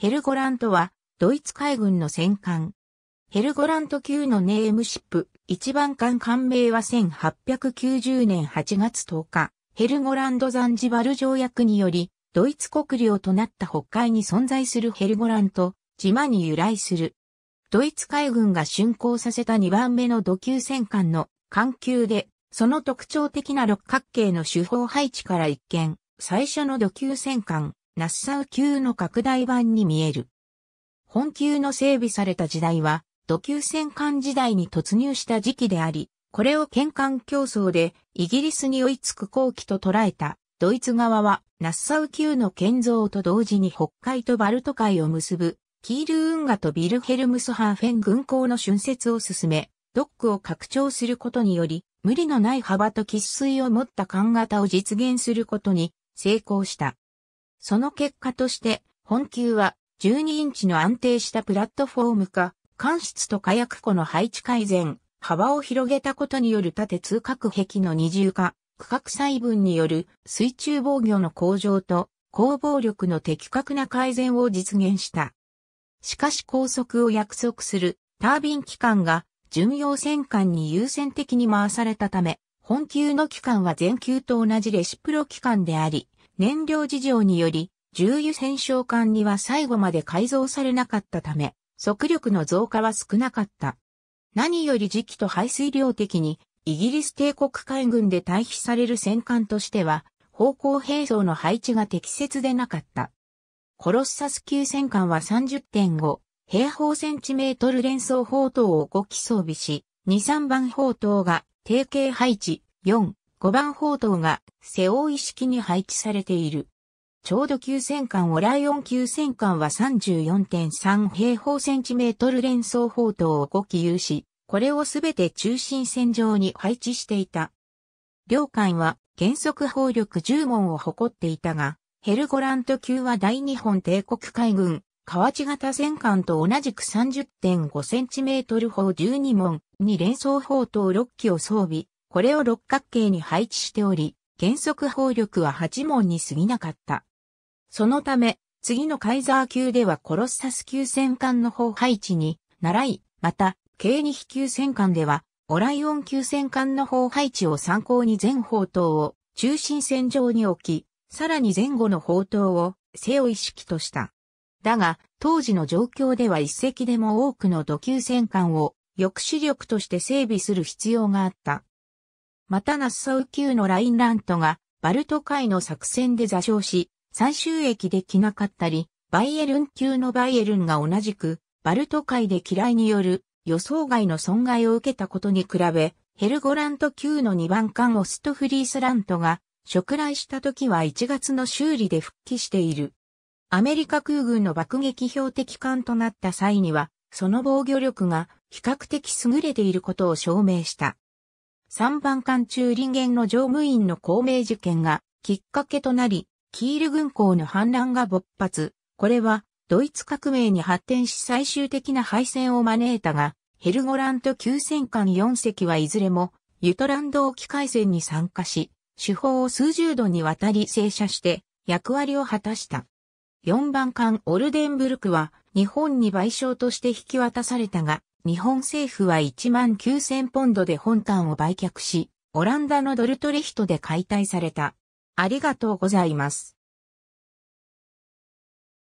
ヘルゴラントは、ドイツ海軍の戦艦。ヘルゴラント級のネームシップ、一番艦艦名は1890年8月10日、ヘルゴランド・ザンジバル条約により、ドイツ国領となった北海に存在するヘルゴラント、島に由来する。ドイツ海軍が竣工させた2番目の土級戦艦の艦級で、その特徴的な六角形の手法配置から一見、最初の土級戦艦、ナッサウ級の拡大版に見える。本級の整備された時代は、土級戦艦時代に突入した時期であり、これを県艦競争でイギリスに追いつく後期と捉えたドイツ側はナッサウ級の建造と同時に北海とバルト海を結ぶキール運河とビルヘルムスハーフェン軍港の浚渫を進め、ドックを拡張することにより、無理のない幅と喫水を持った艦型を実現することに成功した。その結果として、本級は12インチの安定したプラットフォーム化、間室と火薬庫の配置改善、幅を広げたことによる縦通角壁の二重化、区画細分による水中防御の向上と攻防力の的確な改善を実現した。しかし高速を約束するタービン機関が巡洋戦艦に優先的に回されたため、本級の機関は全級と同じレシプロ機関であり、燃料事情により、重油戦勝艦には最後まで改造されなかったため、速力の増加は少なかった。何より時期と排水量的に、イギリス帝国海軍で退避される戦艦としては、方向兵装の配置が適切でなかった。コロッサス級戦艦は30.5平方センチメートル連装砲塔を5機装備し、2、3番砲塔が定型配置4 5番砲塔が背負い式に配置されている。ちょうど9000巻オライオン9000巻は34.3平方センチメートル連装砲塔を5機有し、これをすべて中心線上に配置していた。両艦は原則砲力10門を誇っていたが、ヘルゴラント級は大日本帝国海軍、河内型戦艦と同じく3 0 5トル砲12門に連装砲塔6機を装備、これを六角形に配置しており、原則法力は八問に過ぎなかった。そのため、次のカイザー級ではコロッサス級戦艦の砲配置に、習い、また、軽二飛級戦艦では、オライオン級戦艦の砲配置を参考に全砲塔を中心線上に置き、さらに前後の砲塔を背を意識とした。だが、当時の状況では一隻でも多くの土級戦艦を抑止力として整備する必要があった。またナッサウ級のラインラントがバルト海の作戦で座礁し、最終駅できなかったり、バイエルン級のバイエルンが同じく、バルト海で嫌いによる予想外の損害を受けたことに比べ、ヘルゴラント級の2番艦オストフリースラントが、食来した時は1月の修理で復帰している。アメリカ空軍の爆撃標的艦となった際には、その防御力が比較的優れていることを証明した。三番艦中林元の乗務員の公明事件がきっかけとなり、キール軍港の反乱が勃発。これはドイツ革命に発展し最終的な敗戦を招いたが、ヘルゴラント急戦艦四隻はいずれもユトランド沖海戦に参加し、手法を数十度にわたり正射して役割を果たした。四番艦オルデンブルクは日本に賠償として引き渡されたが、日本政府は1万9000ポンドで本館を売却し、オランダのドルトレヒトで解体された。ありがとうございます。